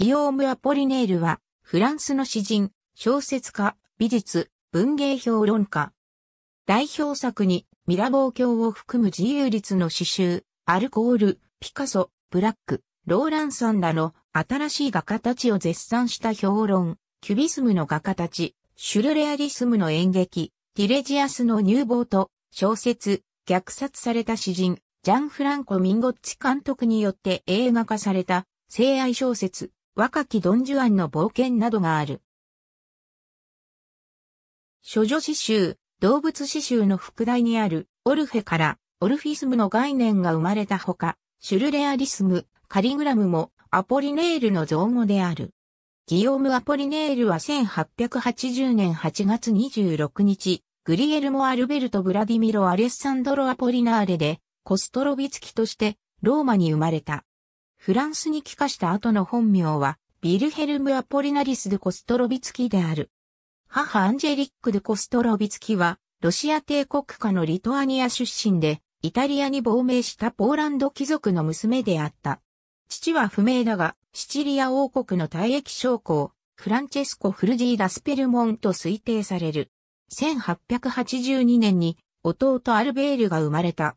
ギオーム・アポリネールは、フランスの詩人、小説家、美術、文芸評論家。代表作に、ミラボー教を含む自由律の詩集、アルコール、ピカソ、ブラック、ローランサンらの新しい画家たちを絶賛した評論、キュビスムの画家たち、シュルレアリスムの演劇、ティレジアスの乳房と、小説、虐殺された詩人、ジャン・フランコ・ミンゴッチ監督によって映画化された、性愛小説、若きドンジュアンの冒険などがある。諸女詩集、動物詩集の副題にあるオルフェからオルフィスムの概念が生まれたほか、シュルレアリスム、カリグラムもアポリネールの造語である。ギオーム・アポリネールは1880年8月26日、グリエルモ・アルベルト・ブラディミロ・アレッサンドロ・アポリナーレで、コストロビツキとして、ローマに生まれた。フランスに帰化した後の本名は、ビルヘルム・アポリナリス・ドコストロビツキである。母アンジェリック・ドコストロビツキは、ロシア帝国下のリトアニア出身で、イタリアに亡命したポーランド貴族の娘であった。父は不明だが、シチリア王国の退役将校、フランチェスコ・フルジーダ・スペルモンと推定される。1882年に弟アルベールが生まれた。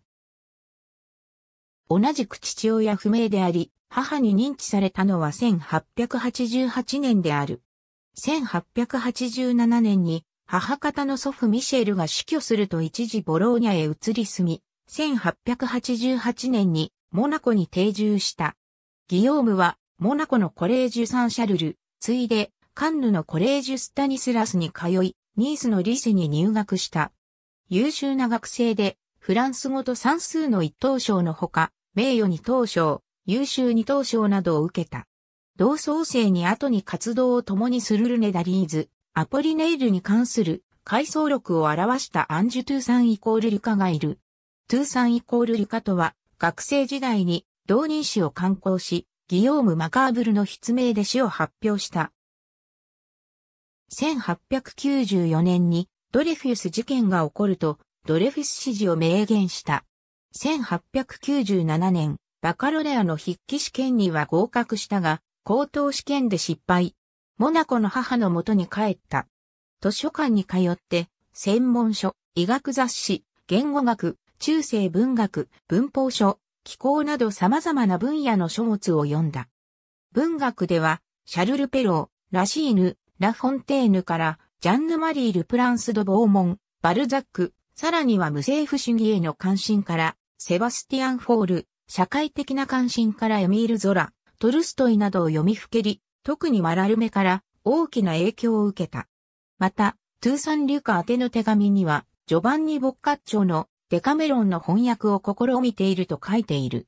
同じく父親不明であり、母に認知されたのは1888年である。1887年に母方の祖父ミシェルが死去すると一時ボローニャへ移り住み、1888年にモナコに定住した。ギヨームはモナコのコレージュ・サン・シャルル、ついでカンヌのコレージュ・スタニスラスに通い、ニースのリセに入学した。優秀な学生で、フランス語と算数の一等賞のほか、名誉二等賞、優秀二等賞などを受けた。同窓生に後に活動を共にするルネダリーズ、アポリネイルに関する回想録を表したアンジュ・トゥーサンイコール・リュカがいる。トゥーサンイコール・リュカとは、学生時代に同人誌を刊行し、ギヨーム・マカーブルの筆名で詩を発表した。1894年にドレフィウス事件が起こると、ドレフィス指示を明言した。1897年、バカロレアの筆記試験には合格したが、高等試験で失敗。モナコの母のもとに帰った。図書館に通って、専門書、医学雑誌、言語学、中世文学、文法書、気候など様々な分野の書物を読んだ。文学では、シャルル・ペロー、ラシーヌ、ラ・フォンテーヌから、ジャンヌ・マリー・ル・プランス・ド・ボーモン、バルザック、さらには無政府主義への関心から、セバスティアン・フォール、社会的な関心からエミール・ゾラ、トルストイなどを読みふけり、特にマラルメから大きな影響を受けた。また、トゥーサン・リュカ宛ての手紙には、ジョバンニ・ボッカッチョのデカメロンの翻訳を試みていると書いている。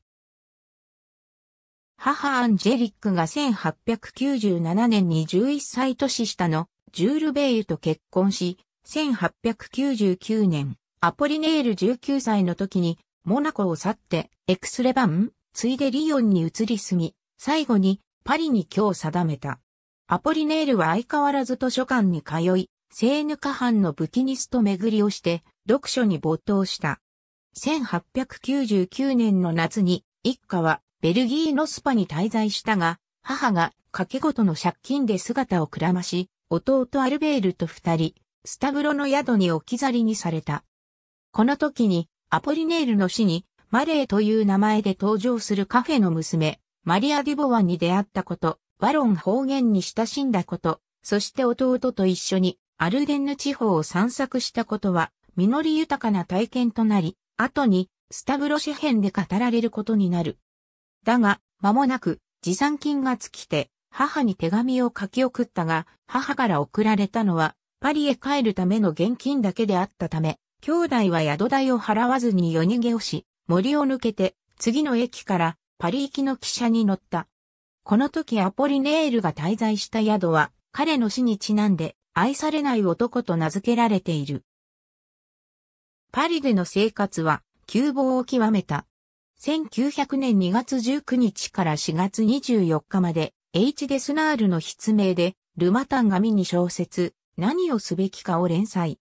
母アンジェリックが1897年に11歳年下のジュール・ベイユと結婚し、1899年、アポリネール19歳の時にモナコを去って、エクスレバン、ついでリヨンに移り住み、最後にパリに今日定めた。アポリネールは相変わらず図書館に通い、セーヌ下藩のブキニスと巡りをして、読書に没頭した。1899年の夏に、一家はベルギーのスパに滞在したが、母が掛けごとの借金で姿をくらまし、弟アルベールと二人、スタブロの宿に置き去りにされた。この時にアポリネールの死に、マレーという名前で登場するカフェの娘、マリア・ディボワに出会ったこと、ワロン方言に親しんだこと、そして弟と一緒にアルデンヌ地方を散策したことは、実り豊かな体験となり、後にスタブロ紙編で語られることになる。だが、間もなく持参金が尽きて、母に手紙を書き送ったが、母から送られたのは、パリへ帰るための現金だけであったため、兄弟は宿代を払わずに夜逃げをし、森を抜けて、次の駅からパリ行きの汽車に乗った。この時アポリネールが滞在した宿は、彼の死にちなんで、愛されない男と名付けられている。パリでの生活は、窮乏を極めた。1900年2月19日から4月24日まで、H デスナールの筆名で、ルマタンがミに小説、何をすべきかを連載。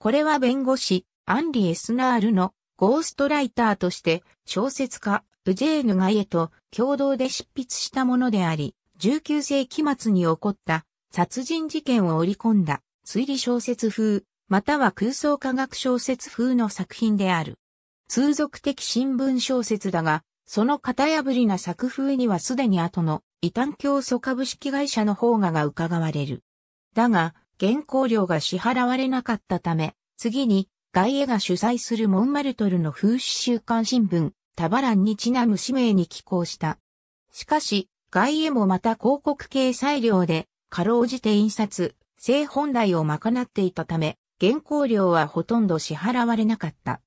これは弁護士、アンリ・エスナールのゴーストライターとして小説家、ウジェーヌ・ガイエと共同で執筆したものであり、19世紀末に起こった殺人事件を織り込んだ推理小説風、または空想科学小説風の作品である。通俗的新聞小説だが、その型破りな作風にはすでに後の異端教祖株式会社の方がが伺われる。だが、原稿料が支払われなかったため、次に、ガイエが主催するモンマルトルの風刺週刊新聞、タバランにちなむ使名に寄稿した。しかし、ガイエもまた広告掲載料で、かろうじて印刷、性本来を賄っていたため、原稿料はほとんど支払われなかった。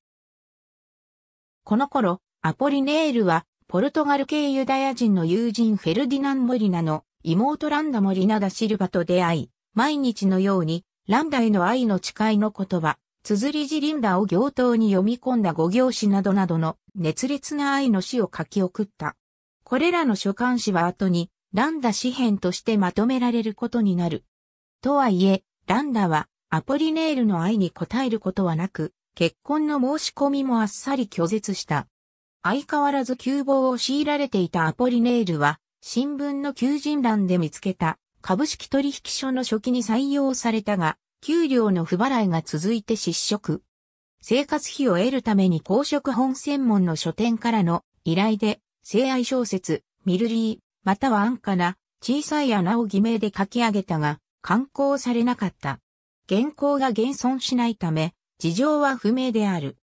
この頃、アポリネールは、ポルトガル系ユダヤ人の友人フェルディナン・モリナの妹ランダ・モリナ・ダ・シルバと出会い、毎日のように、ランダへの愛の誓いの言葉、綴り字リンダを行頭に読み込んだ五行詩などなどの熱烈な愛の詩を書き送った。これらの書簡詩は後に、ランダ詩編としてまとめられることになる。とはいえ、ランダは、アポリネールの愛に応えることはなく、結婚の申し込みもあっさり拒絶した。相変わらず窮乏を強いられていたアポリネールは、新聞の求人欄で見つけた、株式取引所の初期に採用されたが、給料の不払いが続いて失職。生活費を得るために公職本専門の書店からの依頼で、性愛小説、ミルリー、または安価な小さい穴を偽名で書き上げたが、刊行されなかった。原稿が現存しないため、事情は不明である。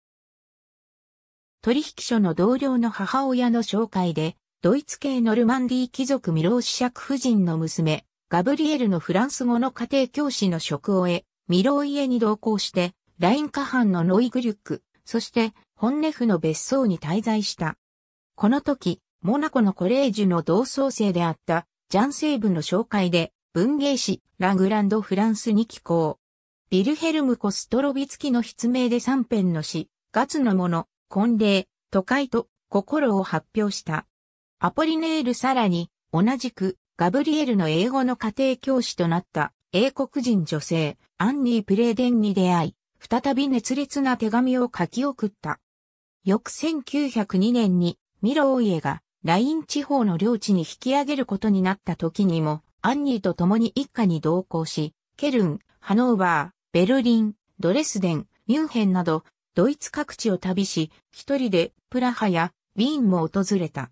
取引所の同僚の母親の紹介で、ドイツ系ノルマンディー貴族ミロー子爵夫人の娘、ガブリエルのフランス語の家庭教師の職を得、ミロイエに同行して、ライン下半のノイグリュック、そしてホンネフの別荘に滞在した。この時、モナコのコレージュの同窓生であったジャンセーブの紹介で文芸誌ラグランドフランスに寄稿。ビルヘルム・コストロビツキの筆名で3編の詩、ガツのもの、婚礼、都会と心を発表した。アポリネールさらに同じくガブリエルの英語の家庭教師となった英国人女性、アンニー・プレーデンに出会い、再び熱烈な手紙を書き送った。翌1902年にミロイ家がライン地方の領地に引き上げることになった時にも、アンニーと共に一家に同行し、ケルン、ハノーバー、ベルリン、ドレスデン、ミュンヘンなど、ドイツ各地を旅し、一人でプラハやウィーンも訪れた。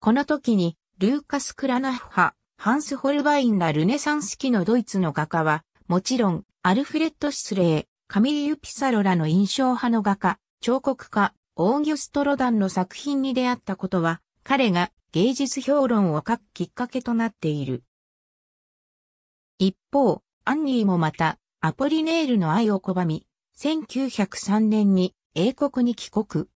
この時にルーカス・クラナッハ、ハンス・ホルバインらルネサンス期のドイツの画家は、もちろん、アルフレッド・シスレー、カミリユ・ピサロらの印象派の画家、彫刻家、オーギュスト・ロダンの作品に出会ったことは、彼が芸術評論を書くきっかけとなっている。一方、アンニーもまた、アポリネールの愛を拒み、1903年に英国に帰国。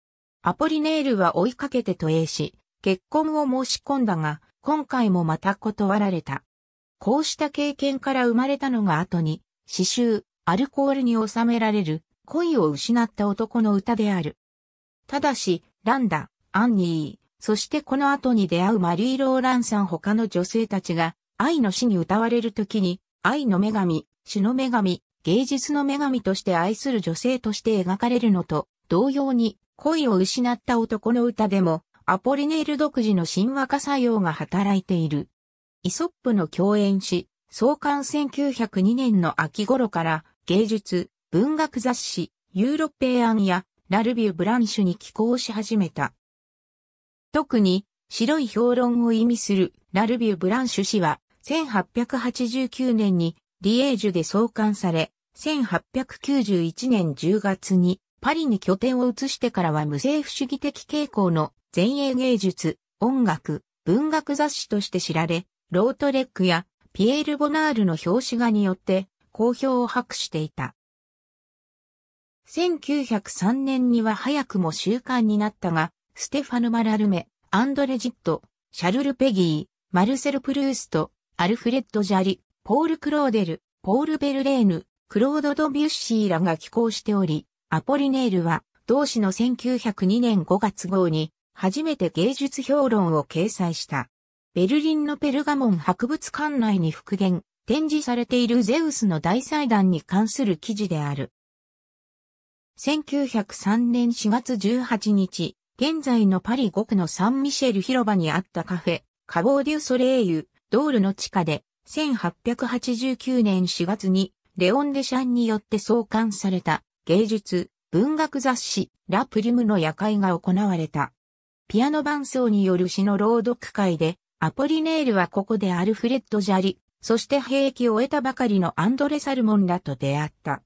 アポリネールは追いかけて渡影し、結婚を申し込んだが、今回もまた断られた。こうした経験から生まれたのが後に、詩集、アルコールに収められる、恋を失った男の歌である。ただし、ランダ、アンニー、そしてこの後に出会うマリー・ローランさん他の女性たちが、愛の死に歌われる時に、愛の女神、主の女神、芸術の女神として愛する女性として描かれるのと、同様に、恋を失った男の歌でも、アポリネール独自の神話化作用が働いている。イソップの共演し、創刊1902年の秋頃から芸術、文学雑誌、ユーロペアンやラルビュー・ブランシュに寄稿し始めた。特に白い評論を意味するラルビュー・ブランシュ氏は1889年にリエージュで創刊され、1891年10月にパリに拠点を移してからは無政府主義的傾向の前衛芸術、音楽、文学雑誌として知られ、ロートレックやピエール・ボナールの表紙画によって好評を博していた。1903年には早くも習慣になったが、ステファヌ・マラルメ、アンドレ・ジット、シャルル・ペギー、マルセル・プルースト、アルフレッド・ジャリ、ポール・クローデル、ポール・ベルレーヌ、クロード・ド・ビュッシーらが寄稿しており、アポリネールは同誌の1902年5月号に初めて芸術評論を掲載した。ベルリンのペルガモン博物館内に復元、展示されているゼウスの大祭壇に関する記事である。1903年4月18日、現在のパリ5区のサンミシェル広場にあったカフェ、カボーデュ・ソレイユ、ドールの地下で、1889年4月に、レオン・デシャンによって創刊された、芸術、文学雑誌、ラ・プリムの夜会が行われた。ピアノ伴奏による詩の朗読会で、アポリネールはここでアルフレッド・ジャリ、そして兵役を得たばかりのアンドレ・サルモンらと出会った。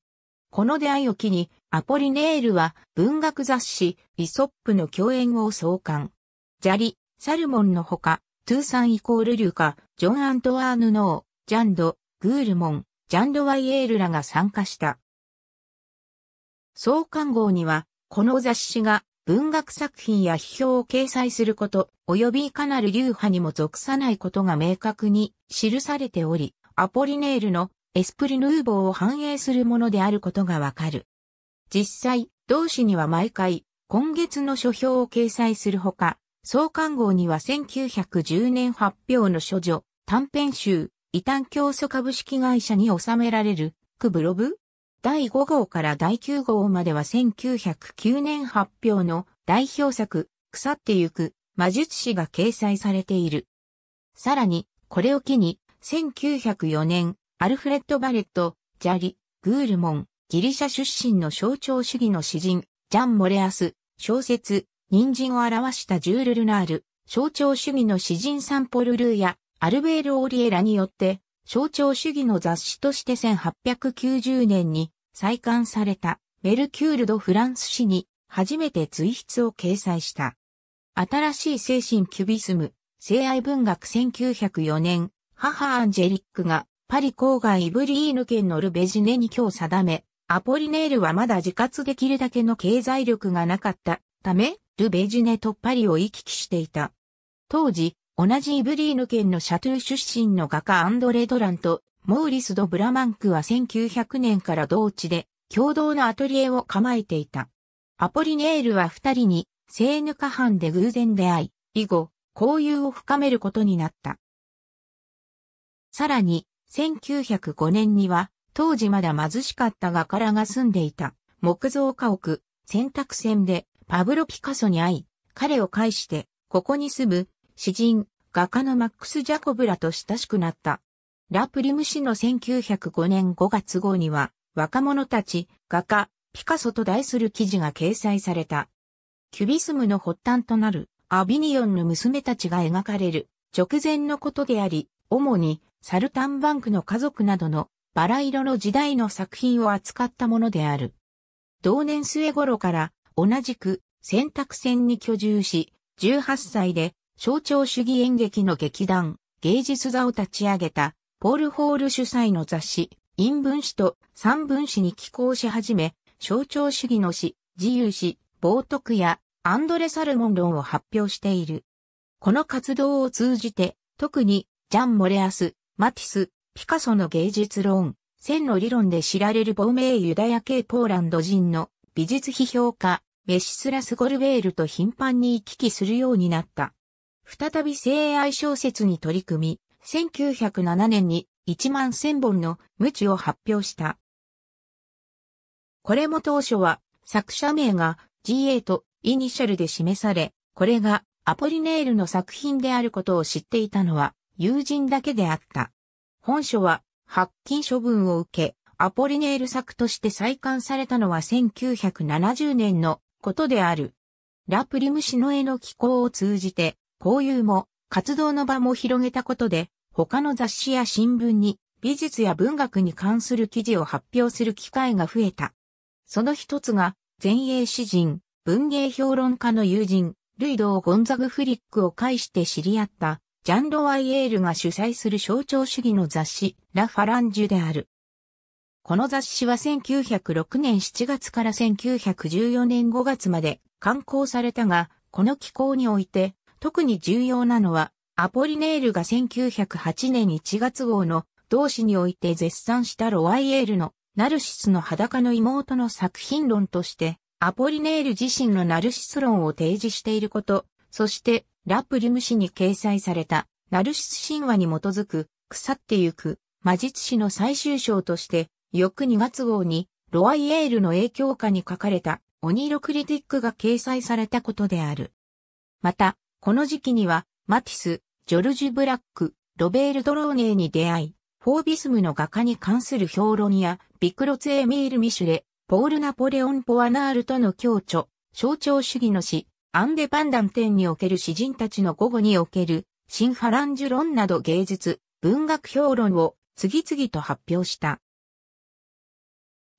この出会いを機に、アポリネールは文学雑誌、イソップの共演を創刊。ジャリ、サルモンのほか、トゥーサンイコールリュカ、ジョン・アントワーヌ・ノー、ジャンド、グールモン、ジャンド・ワイエールらが参加した。創刊号には、この雑誌が文学作品や批評を掲載すること、及びいかなる流派にも属さないことが明確に記されており、アポリネールのエスプリヌーボーを反映するものであることがわかる。実際、同誌には毎回、今月の書評を掲載するほか、創刊号には1910年発表の書女、短編集、異端教祖株式会社に収められる、クブロブ第5号から第9号までは1909年発表の代表作、腐ってゆく魔術師が掲載されている。さらに、これを機に、1904年、アルフレッド・バレット、ジャリ、グールモン、ギリシャ出身の象徴主義の詩人、ジャン・モレアス、小説、人参を表したジュール・ルナール、象徴主義の詩人サンポルルーやアルベール・オリエラによって象徴主義の雑誌として1890年に再刊されたメルキュール・ド・フランス誌に初めて随筆を掲載した。新しい精神キュビスム、性愛文学1904年、母アンジェリックがパリ郊外イブリーヌ県のルベジネに今日定め、アポリネールはまだ自活できるだけの経済力がなかったため、ルベジネとパリを行き来していた。当時、同じイブリーヌ県のシャトゥー出身の画家アンドレ・ドランとモーリス・ド・ブラマンクは1900年から同地で共同のアトリエを構えていた。アポリネールは二人にセーヌハンで偶然出会い、以後、交友を深めることになった。さらに、1905年には、当時まだ貧しかった画家らが住んでいた木造家屋、選択船でパブロ・ピカソに会い、彼を介して、ここに住む詩人、画家のマックス・ジャコブラと親しくなった。ラ・プリム氏の1905年5月号には、若者たち、画家、ピカソと題する記事が掲載された。キュビスムの発端となる、アビニオンの娘たちが描かれる、直前のことであり、主に、サルタンバンクの家族などの、バラ色の時代の作品を扱ったものである。同年末頃から、同じく、選択船に居住し、18歳で、象徴主義演劇の劇団、芸術座を立ち上げた、ポール・ホール主催の雑誌、陰文誌と三文誌に寄稿し始め、象徴主義の詩、自由詩、冒徳やアンドレ・サルモン論を発表している。この活動を通じて、特に、ジャン・モレアス、マティス、ピカソの芸術論、線の理論で知られる亡命ユダヤ系ポーランド人の美術批評家、メシスラス・ゴルベールと頻繁に行き来するようになった。再び性愛小説に取り組み、1907年に1万1000本の無知を発表した。これも当初は作者名が GA とイニシャルで示され、これがアポリネールの作品であることを知っていたのは友人だけであった。本書は発禁処分を受け、アポリネール作として再刊されたのは1970年のことである。ラプリム氏の絵の寄稿を通じて、交友も活動の場も広げたことで、他の雑誌や新聞に美術や文学に関する記事を発表する機会が増えた。その一つが、前衛詩人、文芸評論家の友人、ルイド・ゴンザグ・フリックを介して知り合った、ジャン・ロワイエールが主催する象徴主義の雑誌、ラ・ファランジュである。この雑誌は1906年7月から1914年5月まで刊行されたが、この機構において、特に重要なのは、アポリネールが1908年1月号の同誌において絶賛したロワイエールのナルシスの裸の妹の作品論として、アポリネール自身のナルシス論を提示していること、そして、ラプリム誌に掲載された、ナルシス神話に基づく、腐ってゆく、魔術師の最終章として、翌2月号に、ロワイエールの影響下に書かれた、オニーロクリティックが掲載されたことである。また、この時期には、マティス、ジョルジュ・ブラック、ロベール・ドローネーに出会い、フォービスムの画家に関する評論や、ビクロツ・エミール・ミシュレ、ポール・ナポレオン・ポアナールとの共著、象徴主義の詩、アンデパンダン展における詩人たちの午後における、新ハランジュ論など芸術、文学評論を次々と発表した。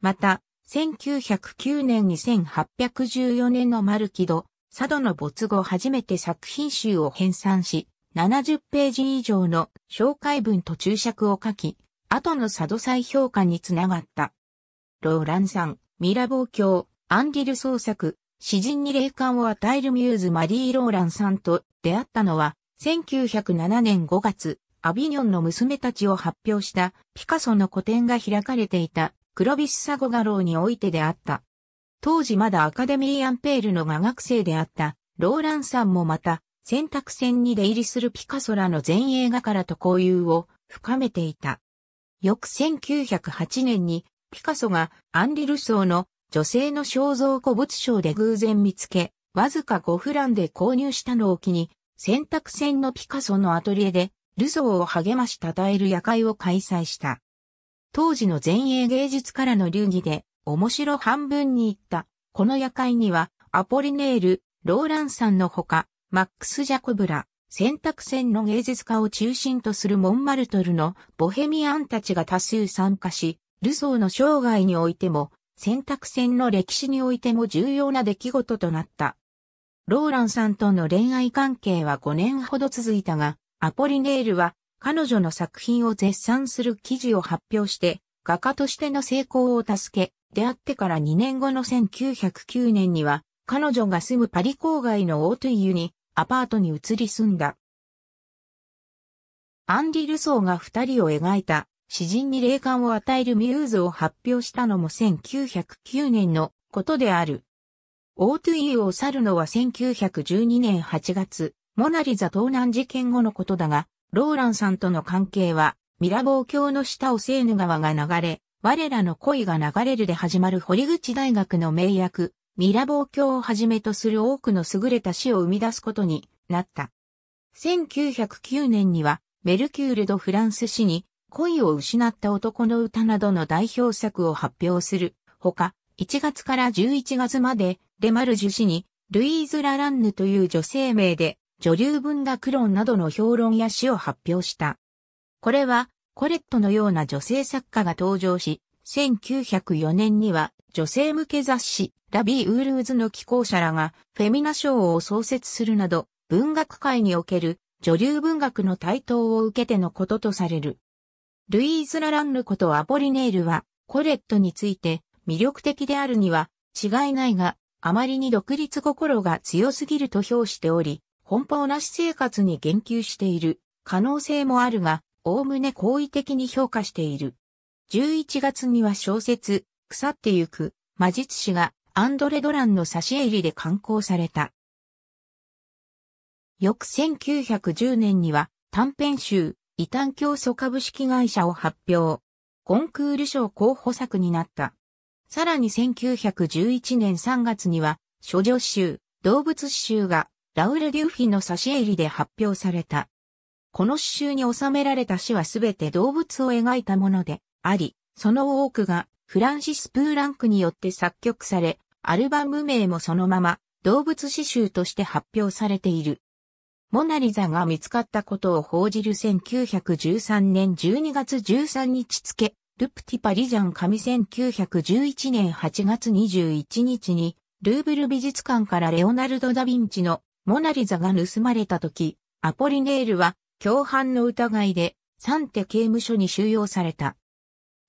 また、1909年に1814年のマルキド、佐渡の没後初めて作品集を編纂し、70ページ以上の紹介文と注釈を書き、後の佐渡再評価につながった。ローランさん、ミラボー教、アンギル創作、詩人に霊感を与えるミューズマリー・ローランさんと出会ったのは、1907年5月、アビニョンの娘たちを発表したピカソの個展が開かれていたクロビス・サゴガローにおいてであった。当時まだアカデミーアンペールの画学生であったローランさんもまた選択戦に出入りするピカソらの前衛画からと交友を深めていた。翌1908年にピカソがアンリ・ルソーの女性の肖像古物商で偶然見つけ、わずか5フランで購入したのを機に、選択戦のピカソのアトリエで、ルソーを励まし称える夜会を開催した。当時の前衛芸術からの流儀で、面白半分に言った。この夜会には、アポリネール、ローランさんのほか、マックス・ジャコブラ、選択戦の芸術家を中心とするモンマルトルのボヘミアンたちが多数参加し、ルソーの生涯においても、選択戦の歴史においても重要な出来事となった。ローランさんとの恋愛関係は5年ほど続いたが、アポリネールは彼女の作品を絶賛する記事を発表して、画家としての成功を助け、出会ってから2年後の1909年には、彼女が住むパリ郊外のオートイユにアパートに移り住んだ。アンリ・ルソーが二人を描いた詩人に霊感を与えるミューズを発表したのも1909年のことである。オートイユを去るのは1912年8月、モナリザ盗難事件後のことだが、ローランさんとの関係は、ミラボー教の下をセーヌ川が流れ、我らの恋が流れるで始まる堀口大学の名役、ミラボー教をはじめとする多くの優れた詩を生み出すことになった。1909年には、メルキュール・ド・フランス詩に、恋を失った男の歌などの代表作を発表する。ほか、1月から11月まで、レマルジュ氏に、ルイーズ・ラランヌという女性名で、女流文学論などの評論や詩を発表した。これは、コレットのような女性作家が登場し、1904年には女性向け雑誌ラビー・ウールーズの寄稿者らがフェミナ賞を創設するなど文学界における女流文学の台頭を受けてのこととされる。ルイーズ・ラランルことアポリネールはコレットについて魅力的であるには違いないがあまりに独立心が強すぎると評しており、奔放な私生活に言及している可能性もあるが、おおむね好意的に評価している。11月には小説、腐ってゆく、魔術師がアンドレ・ドランの差し入りで刊行された。翌1910年には短編集、異端教祖株式会社を発表。コンクール賞候補作になった。さらに1911年3月には、諸女集、動物詩集がラウル・デューフィの差し入りで発表された。この詩集に収められた詩はすべて動物を描いたものであり、その多くがフランシス・プーランクによって作曲され、アルバム名もそのまま動物詩集として発表されている。モナリザが見つかったことを報じる1913年12月13日付、ルプティパリジャン紙1911年8月21日に、ルーブル美術館からレオナルド・ダ・ヴィンチのモナリザが盗まれた時、アポリネールは共犯の疑いで、サンテ刑務所に収容された。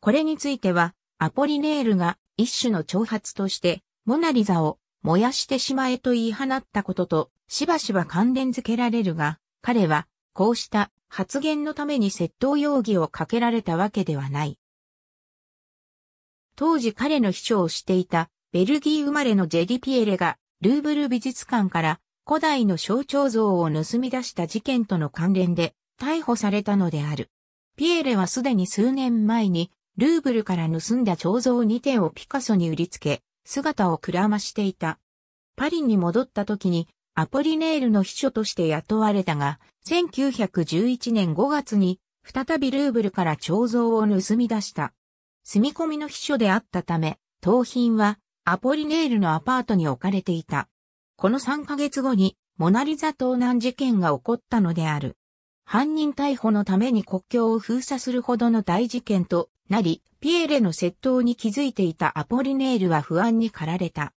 これについては、アポリネールが一種の挑発として、モナリザを燃やしてしまえと言い放ったことと、しばしば関連づけられるが、彼は、こうした発言のために窃盗容疑をかけられたわけではない。当時彼の秘書をしていた、ベルギー生まれのジェディピエレが、ルーブル美術館から古代の象徴像を盗み出した事件との関連で逮捕されたのである。ピエレはすでに数年前にルーブルから盗んだ彫像2点をピカソに売りつけ、姿をくらましていた。パリに戻った時にアポリネールの秘書として雇われたが、1911年5月に再びルーブルから彫像を盗み出した。住み込みの秘書であったため、盗品はアポリネールのアパートに置かれていた。この3ヶ月後にモナリザ盗難事件が起こったのである。犯人逮捕のために国境を封鎖するほどの大事件となり、ピエレの窃盗に気づいていたアポリネールは不安に駆られた。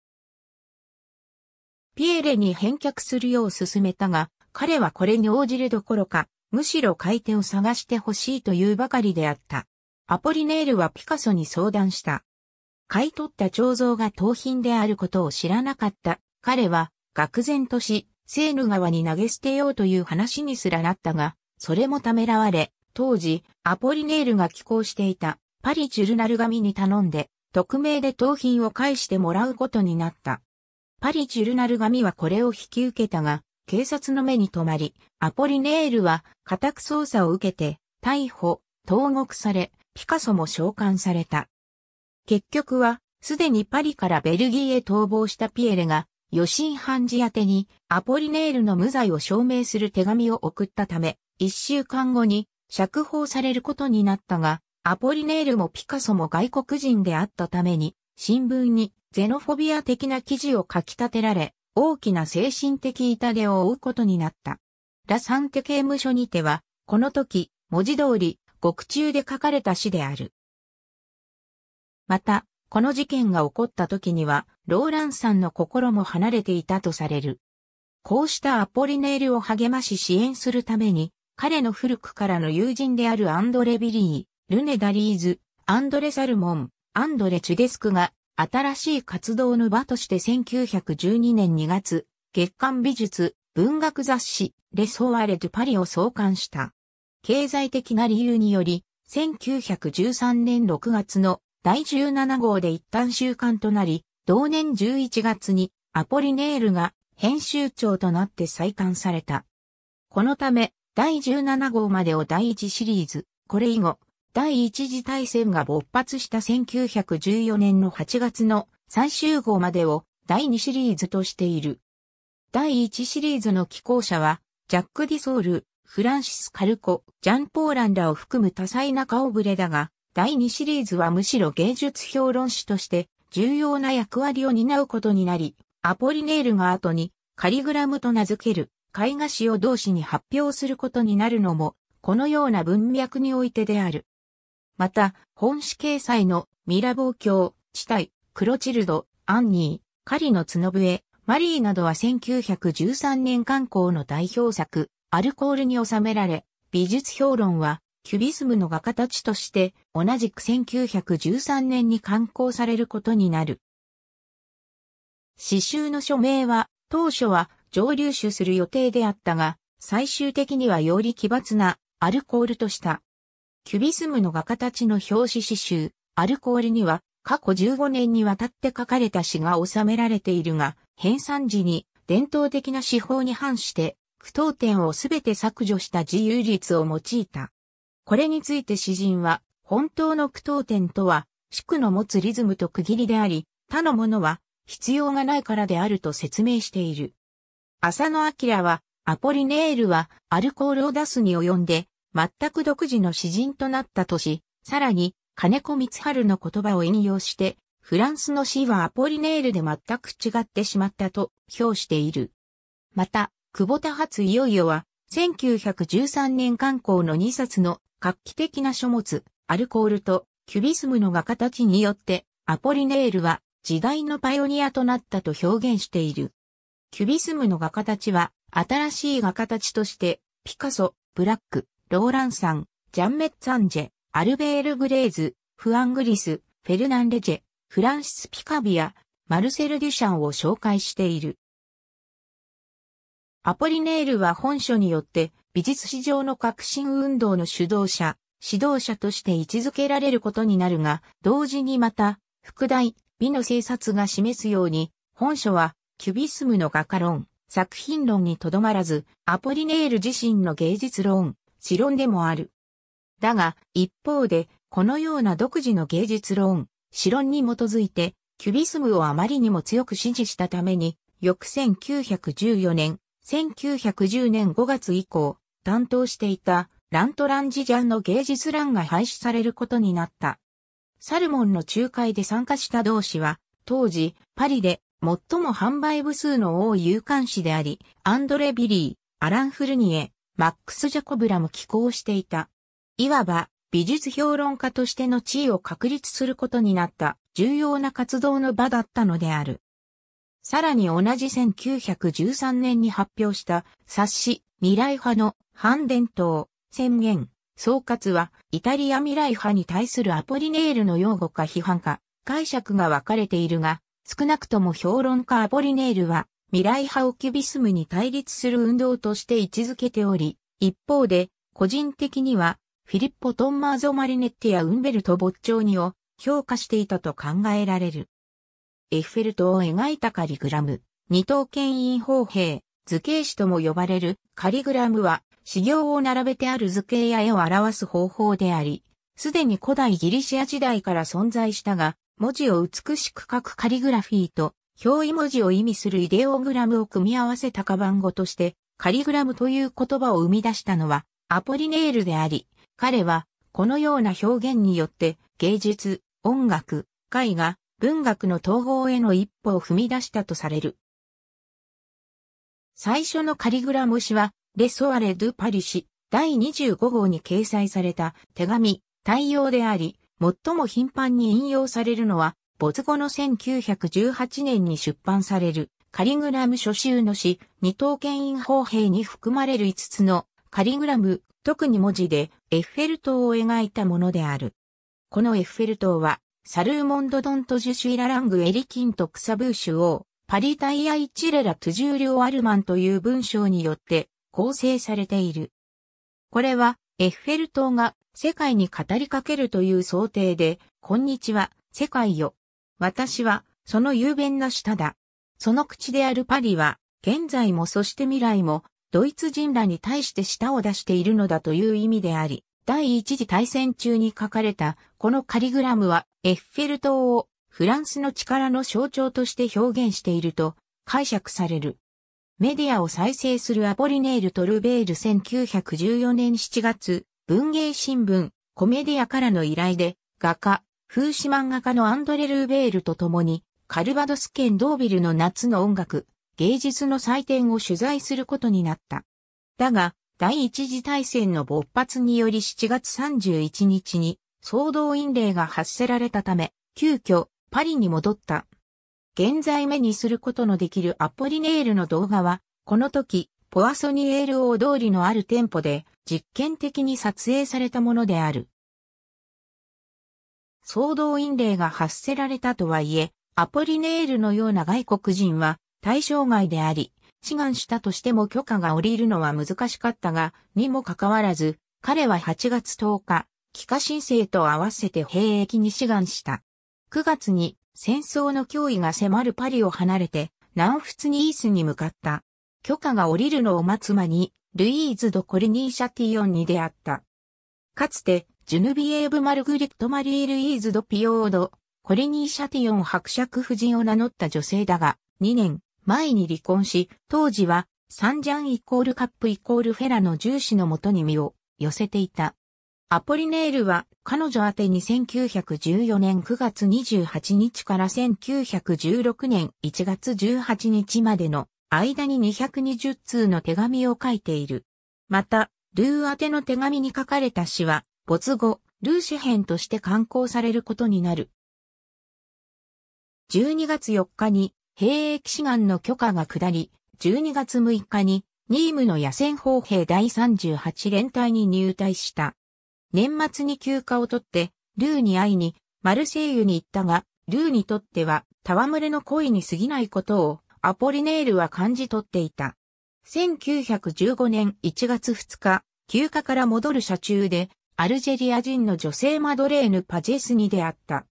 ピエレに返却するよう勧めたが、彼はこれに応じるどころか、むしろ買い手を探してほしいというばかりであった。アポリネールはピカソに相談した。買い取った彫像が盗品であることを知らなかった彼は、愕然とし、セーヌ川に投げ捨てようという話にすらなったが、それもためらわれ、当時、アポリネールが寄港していた、パリ・ジュルナル神に頼んで、匿名で盗品を返してもらうことになった。パリ・ジュルナル神はこれを引き受けたが、警察の目に留まり、アポリネールは家宅捜査を受けて、逮捕、投獄され、ピカソも召喚された。結局は、すでにパリからベルギーへ逃亡したピエレが、余震判事宛にアポリネールの無罪を証明する手紙を送ったため、一週間後に釈放されることになったが、アポリネールもピカソも外国人であったために、新聞にゼノフォビア的な記事を書き立てられ、大きな精神的痛手を負うことになった。ラサンテ刑務所にては、この時、文字通り、獄中で書かれた詩である。また、この事件が起こった時には、ローランさんの心も離れていたとされる。こうしたアポリネールを励まし支援するために、彼の古くからの友人であるアンドレ・ビリー、ルネ・ダリーズ、アンドレ・サルモン、アンドレ・チュデスクが、新しい活動の場として1912年2月、月刊美術、文学雑誌、レソワレ・ドゥ・パリを創刊した。経済的な理由により、1913年6月の第17号で一旦週監となり、同年11月にアポリネールが編集長となって再刊された。このため、第17号までを第1シリーズ、これ以後、第一次大戦が勃発した1914年の8月の最終号までを第2シリーズとしている。第1シリーズの寄稿者は、ジャック・ディソール、フランシス・カルコ、ジャン・ポーランらを含む多彩な顔ぶれだが、第2シリーズはむしろ芸術評論誌として重要な役割を担うことになり、アポリネールが後にカリグラムと名付ける絵画史を同士に発表することになるのも、このような文脈においてである。また、本誌掲載のミラボー教、地帯、クロチルド、アンニー、カリの角笛、マリーなどは1913年刊行の代表作、アルコールに収められ、美術評論はキュビスムの画家たちとして、同じく1913年に刊行されることになる。詩集の署名は、当初は上流種する予定であったが、最終的にはより奇抜なアルコールとした。キュビスムの画家たちの表紙詩集、アルコールには、過去15年にわたって書かれた詩が収められているが、編纂時に伝統的な手法に反して、句読点をすべて削除した自由率を用いた。これについて詩人は、本当の苦闘点とは、宿の持つリズムと区切りであり、他のものは必要がないからであると説明している。浅野明は、アポリネールはアルコールを出すに及んで、全く独自の詩人となったとし、さらに、金子光春の言葉を引用して、フランスの詩はアポリネールで全く違ってしまったと評している。また、久保田初いよいよは、1913年刊行の2冊の画期的な書物、アルコールとキュビスムの画家たちによって、アポリネールは時代のパイオニアとなったと表現している。キュビスムの画家たちは、新しい画家たちとして、ピカソ、ブラック、ローランサン、ジャンメッツァンジェ、アルベール・グレーズ、フアングリス、フェルナンレジェ、フランシス・ピカビア、マルセル・デュシャンを紹介している。アポリネールは本書によって美術史上の革新運動の主導者、指導者として位置づけられることになるが、同時にまた、副題、美の政策が示すように、本書は、キュビスムの画家論、作品論にとどまらず、アポリネール自身の芸術論、知論でもある。だが、一方で、このような独自の芸術論、知論に基づいて、キュビスムをあまりにも強く支持したために、翌1914年、1910年5月以降、担当していたラントランジジャンの芸術欄が廃止されることになった。サルモンの仲介で参加した同氏は、当時、パリで最も販売部数の多い有刊誌であり、アンドレ・ビリー、アラン・フルニエ、マックス・ジャコブラも寄稿していた。いわば、美術評論家としての地位を確立することになった重要な活動の場だったのである。さらに同じ1913年に発表した冊子未来派の反伝統、宣言、総括は、イタリア未来派に対するアポリネールの擁護か批判か、解釈が分かれているが、少なくとも評論家アポリネールは、未来派をキュビスムに対立する運動として位置づけており、一方で、個人的には、フィリッポ・トンマーゾ・マリネッテやウンベルト・ボッチョーニを評価していたと考えられる。エッフェル塔を描いたカリグラム、二等牽引砲兵、図形紙とも呼ばれるカリグラムは、資料を並べてある図形や絵を表す方法であり、すでに古代ギリシア時代から存在したが、文字を美しく書くカリグラフィーと、表意文字を意味するイデオグラムを組み合わせたカバン語として、カリグラムという言葉を生み出したのは、アポリネールであり、彼は、このような表現によって、芸術、音楽、絵画、文学の統合への一歩を踏み出したとされる。最初のカリグラム詩は、レ・ソアレ・ドゥ・パリ氏、第25号に掲載された手紙、対応であり、最も頻繁に引用されるのは、没後の1918年に出版される、カリグラム書集の詩、二等権員法兵に含まれる5つの、カリグラム、特に文字で、エッフェル塔を描いたものである。このエッフェル塔は、サルーモンド・ドント・ジュシュイラ・ラング・エリキンとクサブーシュ王、パリタイア・イチレラ・トゥジューリオ・アルマンという文章によって構成されている。これは、エッフェル塔が世界に語りかけるという想定で、こんにちは、世界よ。私は、その雄弁な舌だ。その口であるパリは、現在もそして未来も、ドイツ人らに対して舌を出しているのだという意味であり、第一次大戦中に書かれた、このカリグラムは、エッフェル塔をフランスの力の象徴として表現していると解釈される。メディアを再生するアポリネール・トルベール1914年7月、文芸新聞、コメディアからの依頼で、画家、風刺漫画家のアンドレ・ルベールと共に、カルバドス県ドービルの夏の音楽、芸術の祭典を取材することになった。だが、第一次大戦の勃発により7月31日に、総動員令が発せられたため、急遽、パリに戻った。現在目にすることのできるアポリネールの動画は、この時、ポアソニエール大通りのある店舗で実験的に撮影されたものである。総動員令が発せられたとはいえ、アポリネールのような外国人は対象外であり、志願したとしても許可が下りるのは難しかったが、にもかかわらず、彼は8月10日、帰化申請と合わせて兵役に志願した。9月に戦争の脅威が迫るパリを離れて、南仏にイースに向かった。許可が降りるのを待つ間に、ルイーズ・ド・コルニーシャティオンに出会った。かつて、ジュヌビエーブ・マルグリット・マリー・ルイーズ・ド・ピオード、コルニーシャティオン伯爵夫人を名乗った女性だが、2年前に離婚し、当時は、サンジャンイコールカップイコールフェラの重視のもとに身を寄せていた。アポリネールは彼女宛に1914年9月28日から1916年1月18日までの間に220通の手紙を書いている。また、ルー宛ての手紙に書かれた詩は、没後、ルー詩編として刊行されることになる。12月4日に、兵役志願の許可が下り、12月6日に、ニームの野戦砲兵第38連隊に入隊した。年末に休暇を取って、ルーに会いに、マルセイユに行ったが、ルーにとっては、戯れの恋に過ぎないことを、アポリネールは感じ取っていた。1915年1月2日、休暇から戻る車中で、アルジェリア人の女性マドレーヌ・パジェスに出会った。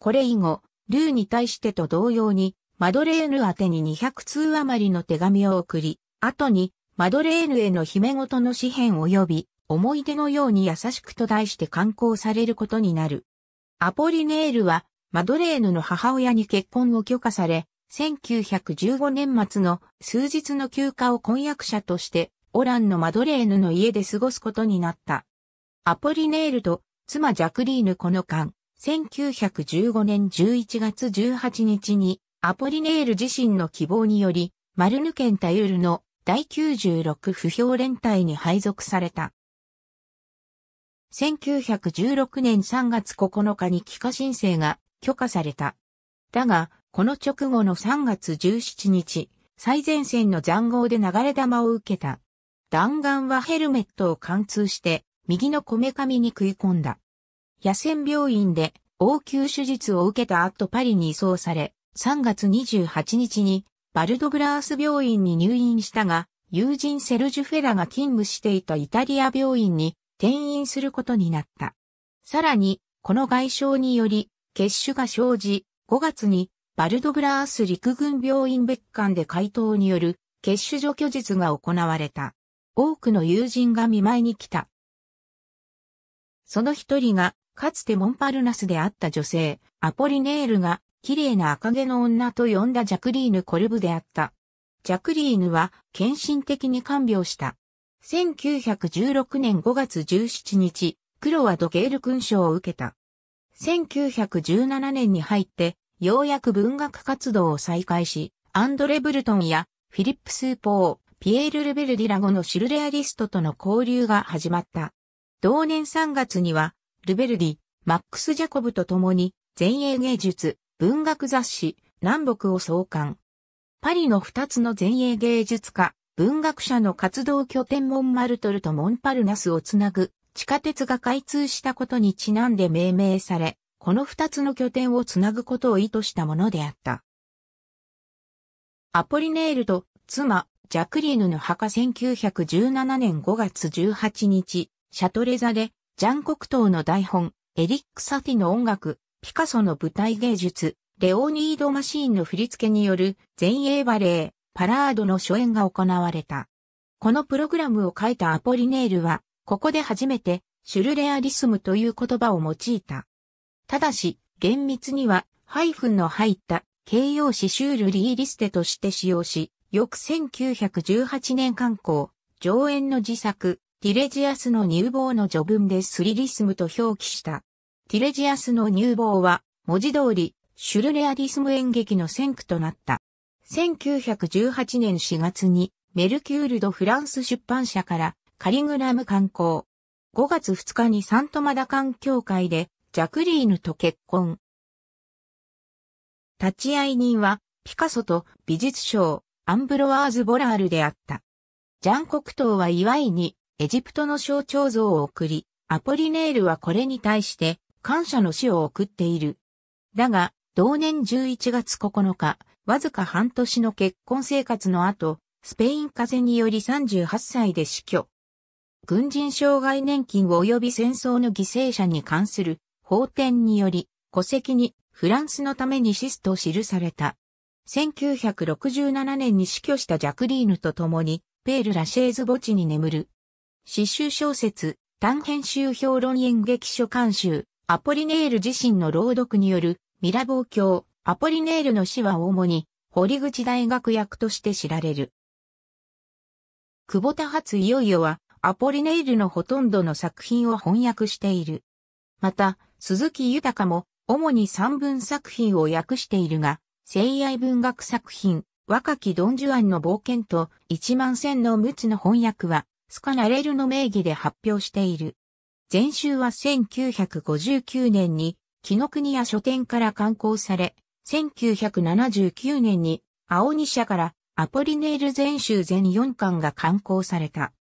これ以後、ルーに対してと同様に、マドレーヌ宛てに200通余りの手紙を送り、後に、マドレーヌへの姫ごとの紙幣及び、思い出のように優しくと題して刊行されることになる。アポリネールは、マドレーヌの母親に結婚を許可され、1915年末の数日の休暇を婚約者として、オランのマドレーヌの家で過ごすことになった。アポリネールと妻ジャクリーヌこの間、1915年11月18日に、アポリネール自身の希望により、マルヌケンタユールの第96不評連隊に配属された。1916年3月9日に帰化申請が許可された。だが、この直後の3月17日、最前線の残壕で流れ弾を受けた。弾丸はヘルメットを貫通して、右のこめかみに食い込んだ。野戦病院で応急手術を受けた後パリに移送され、3月28日にバルドグラース病院に入院したが、友人セルジュ・フェラが勤務していたイタリア病院に転院することになった。さらに、この外傷により、血腫が生じ、5月に、バルドグラース陸軍病院別館で回答による血腫除去術が行われた。多くの友人が見舞いに来た。その一人が、かつてモンパルナスであった女性、アポリネールが、綺麗な赤毛の女と呼んだジャクリーヌ・コルブであった。ジャクリーヌは、献身的に看病した。1916年5月17日、黒はドゲール勲章を受けた。1917年に入って、ようやく文学活動を再開し、アンドレ・ブルトンやフィリップ・スーポー、ピエール・ルベルディラゴのシルレアリストとの交流が始まった。同年3月には、ルベルディ、マックス・ジャコブと共に、前衛芸術、文学雑誌、南北を創刊。パリの二つの前衛芸術家、文学者の活動拠点モンマルトルとモンパルナスをつなぐ地下鉄が開通したことにちなんで命名され、この二つの拠点をつなぐことを意図したものであった。アポリネールと妻、ジャクリーヌの墓1917年5月18日、シャトレザで、ジャン国クの台本、エリック・サティの音楽、ピカソの舞台芸術、レオニード・マシーンの振り付けによる前衛バレー、パラードの初演が行われた。このプログラムを書いたアポリネールは、ここで初めて、シュルレアリスムという言葉を用いた。ただし、厳密には、ハイフンの入った形容詞シュールリーリステとして使用し、翌1918年刊行、上演の自作、ティレジアスの乳房の序文でスリリスムと表記した。ティレジアスの乳房は、文字通り、シュルレアリスム演劇の先駆となった。1918年4月にメルキュール・ド・フランス出版社からカリグラム刊行。5月2日にサントマダ環境会でジャクリーヌと結婚。立ち会い人はピカソと美術賞アンブロワーズ・ボラールであった。ジャン国党は祝いにエジプトの象徴像を送り、アポリネールはこれに対して感謝の死を送っている。だが、同年11月9日、わずか半年の結婚生活の後、スペイン風邪により38歳で死去。軍人障害年金及び戦争の犠牲者に関する法典により、戸籍にフランスのためにシスと記された。1967年に死去したジャクリーヌと共に、ペール・ラシェーズ墓地に眠る。詩集小説、短編集評論演劇書監修、アポリネール自身の朗読による、ミラボー教、アポリネールの死は主に、堀口大学役として知られる。久保田初いよいよは、アポリネールのほとんどの作品を翻訳している。また、鈴木豊も、主に三文作品を訳しているが、聖愛文学作品、若きドンジュアンの冒険と一万千の無知の翻訳は、スカナレルの名義で発表している。前週は1959年に、木の国屋書店から刊行され、1979年に、青二社からアポリネール全集全4巻が刊行された。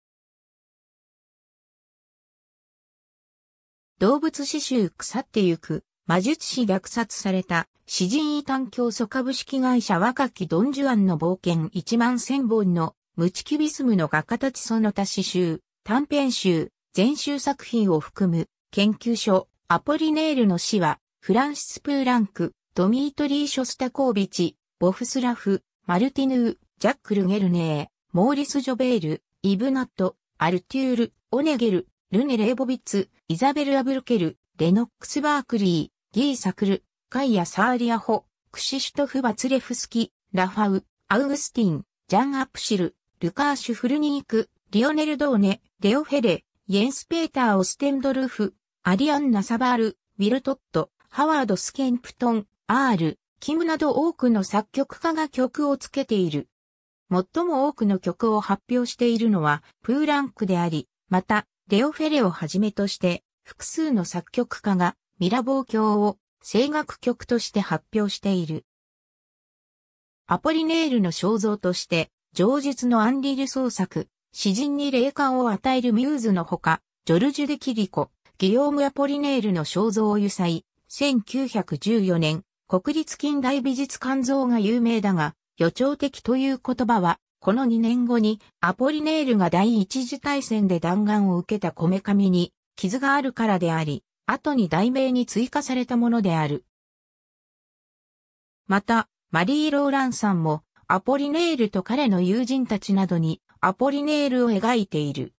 動物詩集腐ってゆく、魔術師虐殺された、詩人異端教祖株式会社若きドンジュアンの冒険1万千本の、ムチキビスムの画家たちその他詩集、短編集、全集作品を含む、研究所、アポリネールの詩は、フランシス・プーランク、ドミートリー・ショスタコービチ、ボフスラフ、マルティヌー、ジャック・ルゲルネー、モーリス・ジョベール、イブナット、アルテュール、オネゲル、ルネ・レーボビッツ、イザベル・アブルケル、レノックス・バークリー、ギー・サクル、カイア・サーリアホ、クシシュトフ・バツレフスキ、ラファウ、アウグスティン、ジャン・アプシル、ルカーシュ・フルニーク、リオネル・ドーネ、レオ・フェレ、イェンス・ペーター・オステンドルフ、アリアンナ・サバール、ウィルトット、ハワード・スケンプトン、R、キムなど多くの作曲家が曲をつけている。最も多くの曲を発表しているのは、プーランクであり、また、レオ・フェレをはじめとして、複数の作曲家が、ミラボー教を、声楽曲として発表している。アポリネールの肖像として、上述のアンリル創作、詩人に霊感を与えるミューズのほか、ジョルジュ・デ・キリコ、ギヨーム・アポリネールの肖像を油彩、1914年、国立近代美術館像が有名だが、予兆的という言葉は、この2年後にアポリネールが第一次大戦で弾丸を受けた米紙に傷があるからであり、後に題名に追加されたものである。また、マリー・ローランさんも、アポリネールと彼の友人たちなどに、アポリネールを描いている。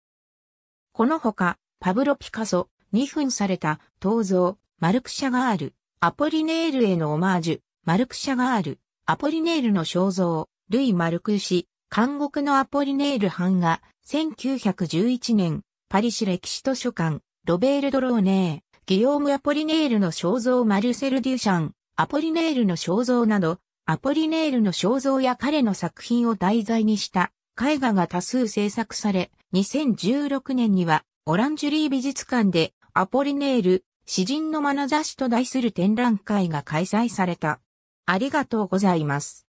このほか、パブロ・ピカソ、二分された、銅像、マルク・シャガール、アポリネールへのオマージュ、マルクシャガール、アポリネールの肖像、ルイ・マルク氏、監獄のアポリネール版画、1911年、パリ市歴史図書館、ロベール・ドローネー、ギヨーム・アポリネールの肖像マルセル・デュシャン、アポリネールの肖像など、アポリネールの肖像や彼の作品を題材にした絵画が多数制作され、2016年にはオランジュリー美術館でアポリネール、詩人の眼差しと題する展覧会が開催された。ありがとうございます。